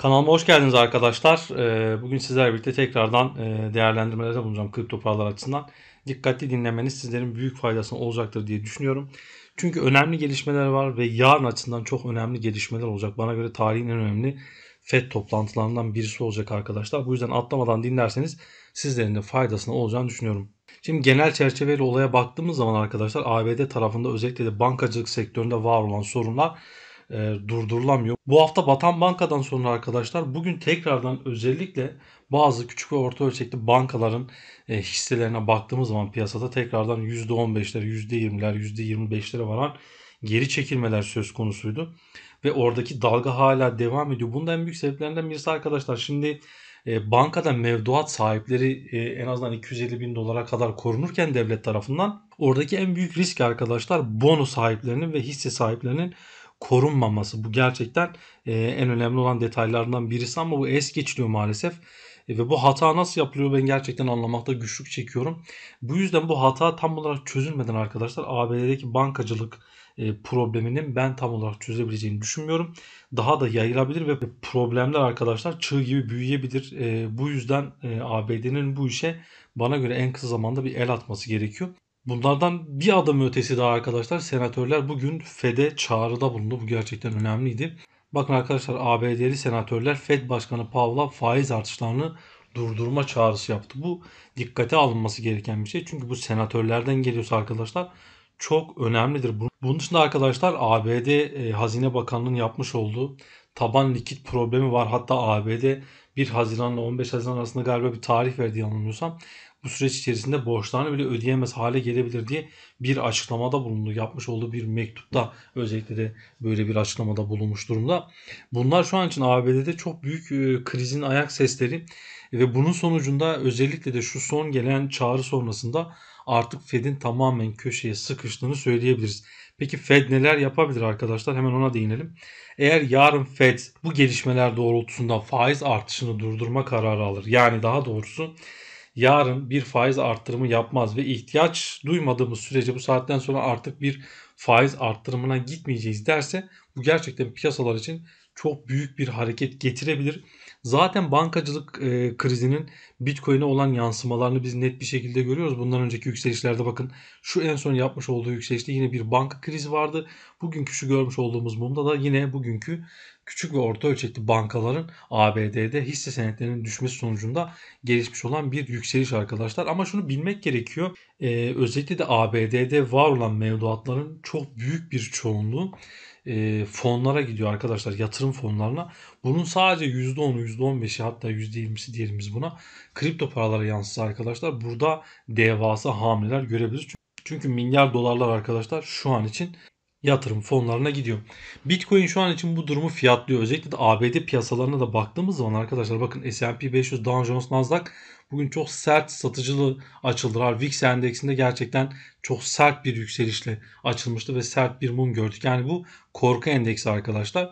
Kanalıma hoş geldiniz arkadaşlar. Ee, bugün sizlerle birlikte tekrardan e, değerlendirmelerde bulunacağım kripto paralar açısından. Dikkatli dinlemeniz sizlerin büyük faydasına olacaktır diye düşünüyorum. Çünkü önemli gelişmeler var ve yarın açısından çok önemli gelişmeler olacak. Bana göre tarihin en önemli FED toplantılarından birisi olacak arkadaşlar. Bu yüzden atlamadan dinlerseniz sizlerin de faydasına olacağını düşünüyorum. Şimdi genel çerçeveyle olaya baktığımız zaman arkadaşlar ABD tarafında özellikle de bankacılık sektöründe var olan sorunlar e, durdurulamıyor. Bu hafta batan bankadan sonra arkadaşlar bugün tekrardan özellikle bazı küçük ve orta ölçekli bankaların e, hisselerine baktığımız zaman piyasada tekrardan %15'ler, %20'ler, %25'lere varan geri çekilmeler söz konusuydu. Ve oradaki dalga hala devam ediyor. Bunun en büyük sebeplerinden birisi arkadaşlar şimdi e, bankada mevduat sahipleri e, en azından 250 bin dolara kadar korunurken devlet tarafından oradaki en büyük risk arkadaşlar bono sahiplerinin ve hisse sahiplerinin korunmaması. Bu gerçekten e, en önemli olan detaylardan birisi ama bu es geçiliyor maalesef. E, ve bu hata nasıl yapılıyor ben gerçekten anlamakta güçlük çekiyorum. Bu yüzden bu hata tam olarak çözülmeden arkadaşlar ABD'deki bankacılık e, probleminin ben tam olarak çözebileceğini düşünmüyorum. Daha da yayılabilir ve problemler arkadaşlar çığ gibi büyüyebilir. E, bu yüzden e, ABD'nin bu işe bana göre en kısa zamanda bir el atması gerekiyor. Bunlardan bir adım ötesi daha arkadaşlar senatörler bugün FED'e çağrıda bulundu. Bu gerçekten önemliydi. Bakın arkadaşlar ABD'li senatörler FED Başkanı Powell'a faiz artışlarını durdurma çağrısı yaptı. Bu dikkate alınması gereken bir şey. Çünkü bu senatörlerden geliyorsa arkadaşlar çok önemlidir. Bunun dışında arkadaşlar ABD e, Hazine Bakanlığı'nın yapmış olduğu taban likit problemi var. Hatta ABD 1 Haziran ile 15 Haziran arasında galiba bir tarih verdi yanılmıyorsam bu süreç içerisinde borçlarını bile ödeyemez hale gelebilir diye bir açıklamada bulundu. Yapmış olduğu bir mektupta özellikle de böyle bir açıklamada bulunmuş durumda. Bunlar şu an için ABD'de çok büyük e, krizin ayak sesleri ve bunun sonucunda özellikle de şu son gelen çağrı sonrasında artık Fed'in tamamen köşeye sıkıştığını söyleyebiliriz. Peki Fed neler yapabilir arkadaşlar? Hemen ona değinelim. Eğer yarın Fed bu gelişmeler doğrultusunda faiz artışını durdurma kararı alır. Yani daha doğrusu yarın bir faiz arttırımı yapmaz ve ihtiyaç duymadığımız sürece bu saatten sonra artık bir faiz arttırımına gitmeyeceğiz derse bu gerçekten piyasalar için çok büyük bir hareket getirebilir. Zaten bankacılık e, krizinin Bitcoin'e olan yansımalarını biz net bir şekilde görüyoruz. Bundan önceki yükselişlerde bakın şu en son yapmış olduğu yükselişte yine bir banka krizi vardı. Bugünkü şu görmüş olduğumuz mumda da yine bugünkü küçük ve orta ölçekli bankaların ABD'de hisse senetlerinin düşmesi sonucunda gelişmiş olan bir yükseliş arkadaşlar. Ama şunu bilmek gerekiyor. Ee, özellikle de ABD'de var olan mevduatların çok büyük bir çoğunluğu e, fonlara gidiyor arkadaşlar yatırım fonlarına. Bunun sadece %10'u %15'i hatta %20'si diyelim biz buna kripto paralara yansısa arkadaşlar burada devasa hamleler görebiliriz. Çünkü milyar dolarlar arkadaşlar şu an için yatırım fonlarına gidiyor. Bitcoin şu an için bu durumu fiyatlıyor. Özellikle de ABD piyasalarına da baktığımız zaman arkadaşlar bakın S&P 500, Dow Jones, Nasdaq bugün çok sert satıcılı açıldılar. VIX endeksinde gerçekten çok sert bir yükselişle açılmıştı ve sert bir mum gördük. Yani bu korku endeksi arkadaşlar.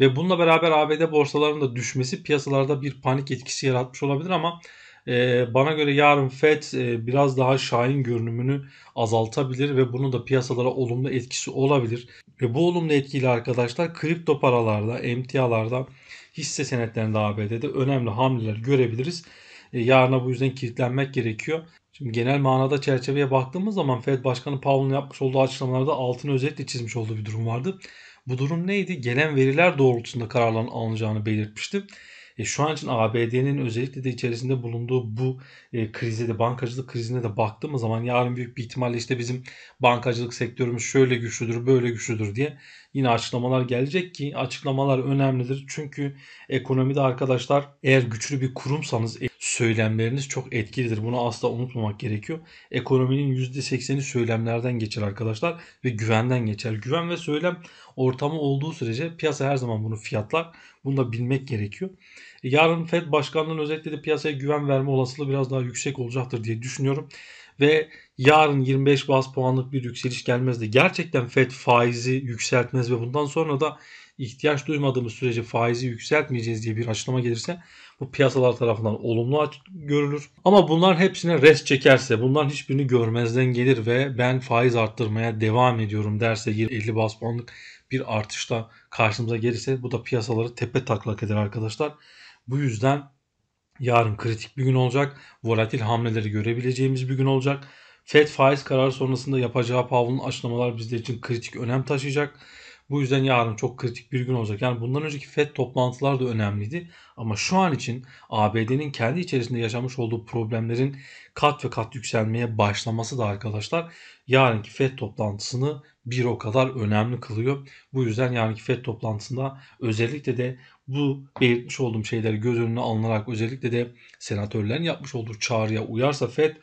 Ve bununla beraber ABD borsalarının da düşmesi piyasalarda bir panik etkisi yaratmış olabilir ama e, bana göre yarın FED e, biraz daha şahin görünümünü azaltabilir ve bunun da piyasalara olumlu etkisi olabilir. Ve bu olumlu etkiyle arkadaşlar kripto paralarda, emtialarda, hisse senetlerinde ABD'de önemli hamleler görebiliriz. E, yarına bu yüzden kilitlenmek gerekiyor. Şimdi genel manada çerçeveye baktığımız zaman Fed Başkanı Powell'ın yapmış olduğu açıklamalarda altını özellikle çizmiş olduğu bir durum vardı. Bu durum neydi? Gelen veriler doğrultusunda kararların alınacağını belirtmişti. E, şu an için ABD'nin özellikle de içerisinde bulunduğu bu e, krize de bankacılık krizine de baktığımız zaman yarın büyük bir ihtimalle işte bizim bankacılık sektörümüz şöyle güçlüdür böyle güçlüdür diye yine açıklamalar gelecek ki açıklamalar önemlidir. Çünkü ekonomide arkadaşlar eğer güçlü bir kurumsanız söylemleriniz çok etkilidir. Bunu asla unutmamak gerekiyor. Ekonominin %80'i söylemlerden geçer arkadaşlar ve güvenden geçer. Güven ve söylem ortamı olduğu sürece piyasa her zaman bunu fiyatlar. Bunu da bilmek gerekiyor. Yarın Fed Başkanlığı'nın özellikle de piyasaya güven verme olasılığı biraz daha yüksek olacaktır diye düşünüyorum ve yarın 25 bas puanlık bir yükseliş gelmez de gerçekten FED faizi yükseltmez ve bundan sonra da ihtiyaç duymadığımız sürece faizi yükseltmeyeceğiz diye bir açıklama gelirse bu piyasalar tarafından olumlu görülür. Ama bunlar hepsine rest çekerse, bunların hiçbirini görmezden gelir ve ben faiz arttırmaya devam ediyorum derse 50 bas puanlık bir artışla karşımıza gelirse bu da piyasaları tepe taklak eder arkadaşlar. Bu yüzden Yarın kritik bir gün olacak. Volatil hamleleri görebileceğimiz bir gün olacak. Fed faiz kararı sonrasında yapacağı Powell'ın açıklamalar bizler için kritik önem taşıyacak. Bu yüzden yarın çok kritik bir gün olacak. Yani bundan önceki FED toplantılar da önemliydi. Ama şu an için ABD'nin kendi içerisinde yaşamış olduğu problemlerin kat ve kat yükselmeye başlaması da arkadaşlar yarınki FED toplantısını bir o kadar önemli kılıyor. Bu yüzden yarınki FED toplantısında özellikle de bu belirtmiş olduğum şeyleri göz önüne alınarak özellikle de senatörlerin yapmış olduğu çağrıya uyarsa FED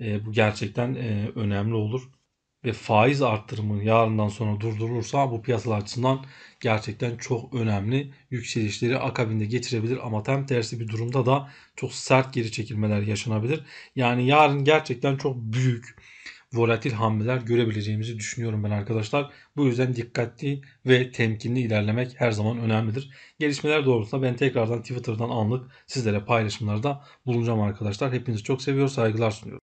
e, bu gerçekten e, önemli olur ve faiz arttırımı yarından sonra durdurulursa bu piyasalar açısından gerçekten çok önemli yükselişleri akabinde getirebilir ama tam tersi bir durumda da çok sert geri çekilmeler yaşanabilir. Yani yarın gerçekten çok büyük volatil hamleler görebileceğimizi düşünüyorum ben arkadaşlar. Bu yüzden dikkatli ve temkinli ilerlemek her zaman önemlidir. Gelişmeler doğrultusunda ben tekrardan Twitter'dan anlık sizlere paylaşımlarda bulunacağım arkadaşlar. Hepinizi çok seviyor, saygılar sunuyorum.